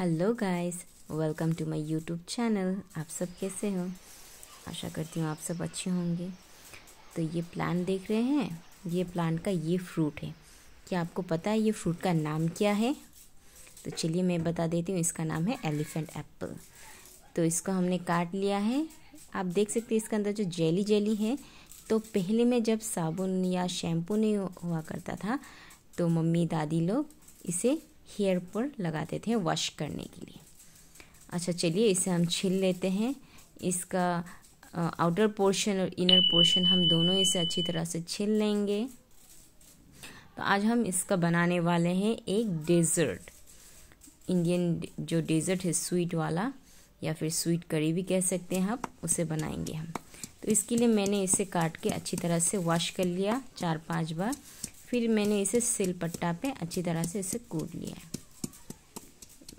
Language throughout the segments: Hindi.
hello guys welcome to my YouTube channel आप सब कैसे हो आशा करती हूँ आप सब अच्छे होंगे तो ये प्लांट देख रहे हैं ये प्लांट का ये फ्रूट है क्या आपको पता है ये फ्रूट का नाम क्या है तो चलिए मैं बता देती हूँ इसका नाम है एलिफेंट एप्पल तो इसको हमने काट लिया है आप देख सकते हैं इसके अंदर जो जेली जेली है तो पहले में जब साबुन या शैम्पू नहीं हुआ करता था तो मम्मी दादी लोग इसे हेयर पर लगाते थे वॉश करने के लिए अच्छा चलिए इसे हम छील लेते हैं इसका आउटर पोर्शन और इनर पोर्शन हम दोनों इसे अच्छी तरह से छील लेंगे तो आज हम इसका बनाने वाले हैं एक डेज़र्ट इंडियन जो डेज़र्ट है स्वीट वाला या फिर स्वीट करी भी कह सकते हैं आप उसे बनाएंगे हम तो इसके लिए मैंने इसे काट के अच्छी तरह से वॉश कर लिया चार पांच बार फिर मैंने इसे सिल पट्टा पे अच्छी तरह से इसे कूट लिया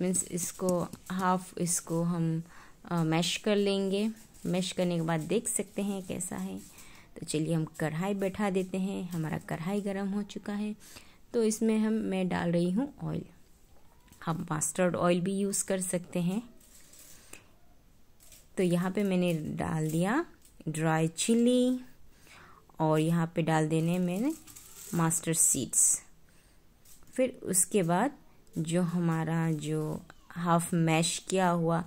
मीन्स इसको हाफ इसको हम आ, मैश कर लेंगे मैश करने के बाद देख सकते हैं कैसा है तो चलिए हम कढ़ाई बैठा देते हैं हमारा कढ़ाई गर्म हो चुका है तो इसमें हम मैं डाल रही हूँ ऑयल हम मास्टर्ड ऑयल भी यूज़ कर सकते हैं तो यहाँ पे मैंने डाल दिया ड्राई चिली और यहाँ पे डाल देने मैंने मास्टर सीड्स फिर उसके बाद जो हमारा जो हाफ मैश किया हुआ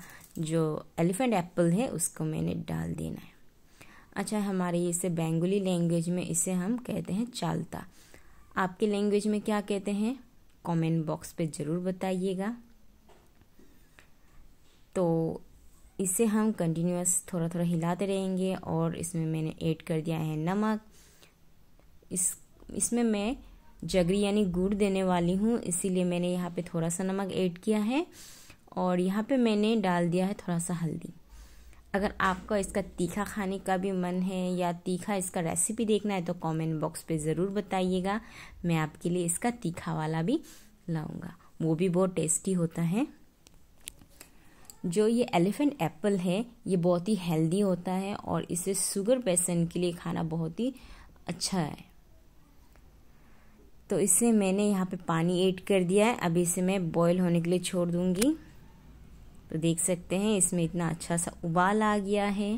जो एलिफेंट एप्पल है उसको मैंने डाल देना है अच्छा हमारे इसे बेंगुली लैंग्वेज में इसे हम कहते हैं चालता आपके लैंग्वेज में क्या कहते हैं कमेंट बॉक्स पे ज़रूर बताइएगा तो इसे हम कंटिन्यूस थोड़ा थोड़ा हिलाते रहेंगे और इसमें मैंने ऐड कर दिया है नमक इस इसमें मैं जगरी यानी गुड़ देने वाली हूँ इसीलिए मैंने यहाँ पे थोड़ा सा नमक ऐड किया है और यहाँ पे मैंने डाल दिया है थोड़ा सा हल्दी अगर आपका इसका तीखा खाने का भी मन है या तीखा इसका रेसिपी देखना है तो कमेंट बॉक्स पे ज़रूर बताइएगा मैं आपके लिए इसका तीखा वाला भी लाऊंगा वो भी बहुत टेस्टी होता है जो ये एलिफेंट एप्पल है ये बहुत ही हेल्दी होता है और इसे शुगर पेशेंट के लिए खाना बहुत ही अच्छा है तो इसे मैंने यहाँ पे पानी ऐड कर दिया है अभी इसे मैं बॉईल होने के लिए छोड़ दूँगी तो देख सकते हैं इसमें इतना अच्छा सा उबाल आ गया है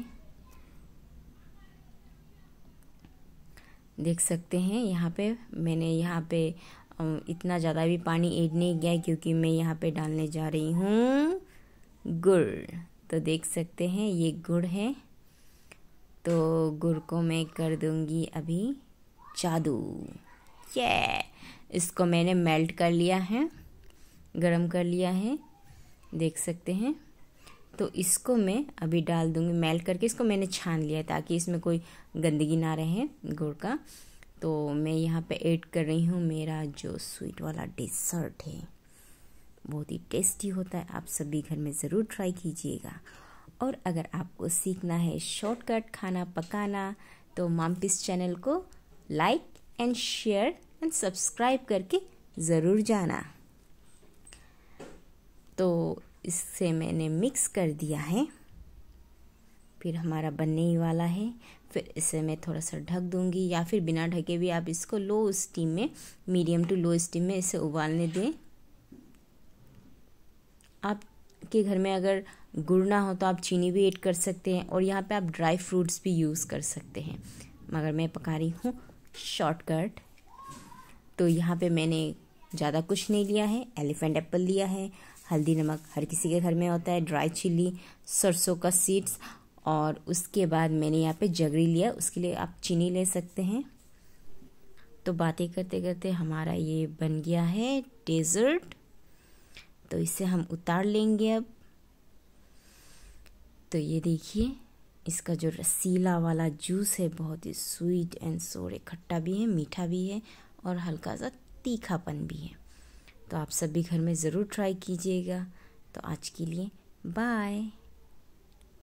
देख सकते हैं यहाँ पे मैंने यहाँ पे इतना ज़्यादा भी पानी ऐड नहीं किया क्योंकि मैं यहाँ पे डालने जा रही हूँ गुड़ तो देख सकते हैं ये गुड़ है तो गुड़ को मैं कर दूँगी अभी जादू ये इसको मैंने मेल्ट कर लिया है गरम कर लिया है देख सकते हैं तो इसको मैं अभी डाल दूंगी मेल्ट करके इसको मैंने छान लिया है ताकि इसमें कोई गंदगी ना रहे गुड़ का तो मैं यहाँ पे ऐड कर रही हूँ मेरा जो स्वीट वाला डिसर्ट है बहुत ही टेस्टी होता है आप सभी घर में ज़रूर ट्राई कीजिएगा और अगर आपको सीखना है शॉर्टकट खाना पकाना तो मामपिस चैनल को like and share and subscribe करके ज़रूर जाना तो इससे मैंने मिक्स कर दिया है फिर हमारा बनने ही वाला है फिर इसे मैं थोड़ा सा ढक दूंगी या फिर बिना ढके भी आप इसको लो स्टीम में मीडियम टू लो स्टीम में इसे उबालने दें आपके घर में अगर गुड़ ना हो तो आप चीनी भी ऐड कर सकते हैं और यहाँ पे आप ड्राई फ्रूट्स भी यूज़ कर सकते हैं मगर मैं पका रही हूँ शॉर्टकट तो यहाँ पे मैंने ज़्यादा कुछ नहीं लिया है एलिफेंट एप्पल लिया है हल्दी नमक हर किसी के घर में होता है ड्राई चिल्ली सरसों का सीड्स और उसके बाद मैंने यहाँ पे जगरी लिया उसके लिए आप चीनी ले सकते हैं तो बातें करते करते हमारा ये बन गया है डेजर्ट तो इसे हम उतार लेंगे अब तो ये देखिए इसका जो रसीला वाला जूस है बहुत ही स्वीट एंड सोरे खट्टा भी है मीठा भी है और हल्का सा तीखापन भी है तो आप सभी घर में ज़रूर ट्राई कीजिएगा तो आज के लिए बाय